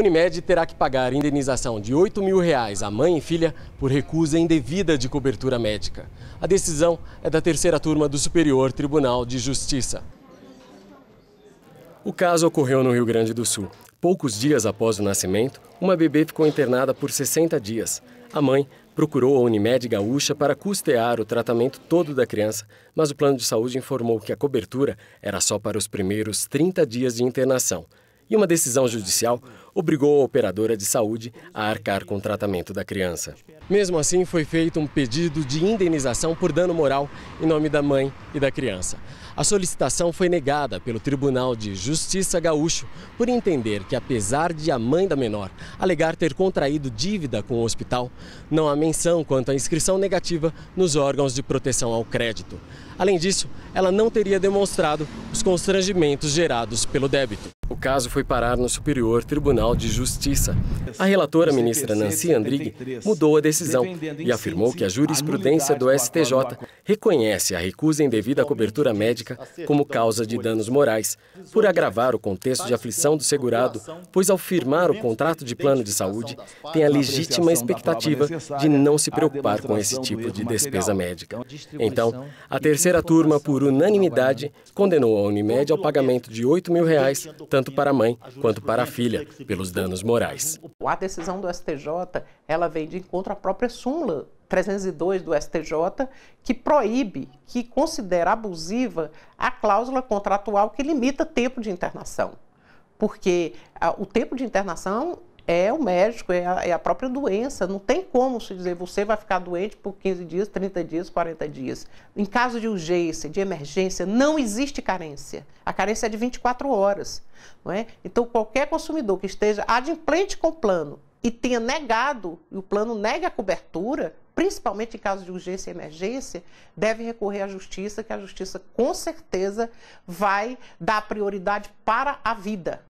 Unimed terá que pagar indenização de 8 mil reais à mãe e filha por recusa indevida de cobertura médica. A decisão é da terceira turma do Superior Tribunal de Justiça. O caso ocorreu no Rio Grande do Sul. Poucos dias após o nascimento, uma bebê ficou internada por 60 dias. A mãe procurou a Unimed Gaúcha para custear o tratamento todo da criança, mas o plano de saúde informou que a cobertura era só para os primeiros 30 dias de internação e uma decisão judicial obrigou a operadora de saúde a arcar com o tratamento da criança. Mesmo assim, foi feito um pedido de indenização por dano moral em nome da mãe e da criança. A solicitação foi negada pelo Tribunal de Justiça Gaúcho por entender que, apesar de a mãe da menor alegar ter contraído dívida com o hospital, não há menção quanto à inscrição negativa nos órgãos de proteção ao crédito. Além disso, ela não teria demonstrado os constrangimentos gerados pelo débito caso foi parar no Superior Tribunal de Justiça. A relatora, ministra Nancy Andrighi, mudou a decisão e afirmou que a jurisprudência do STJ reconhece a recusa indevida à cobertura médica como causa de danos morais, por agravar o contexto de aflição do segurado, pois ao firmar o contrato de plano de saúde, tem a legítima expectativa de não se preocupar com esse tipo de despesa médica. Então, a então, terceira turma, por unanimidade, condenou a Unimed ao pagamento de R$ 8 mil, reais, tanto tanto para a mãe quanto para a filha, pelos danos morais. A decisão do STJ, ela vem de encontro à própria súmula 302 do STJ, que proíbe, que considera abusiva a cláusula contratual que limita tempo de internação. Porque a, ah, o tempo de internação é o médico, é a, é a, própria doença. Não tem como se dizer você vai ficar doente por 15 dias, 30 dias, 40 dias. Em caso de urgência, de emergência, não existe carência. A carência é de 24 horas. Não é? Então, qualquer consumidor que esteja adimplente com o plano e tenha negado, e o plano nega a cobertura, principalmente em caso de urgência e emergência, deve recorrer à justiça, que a justiça com certeza vai dar prioridade para a vida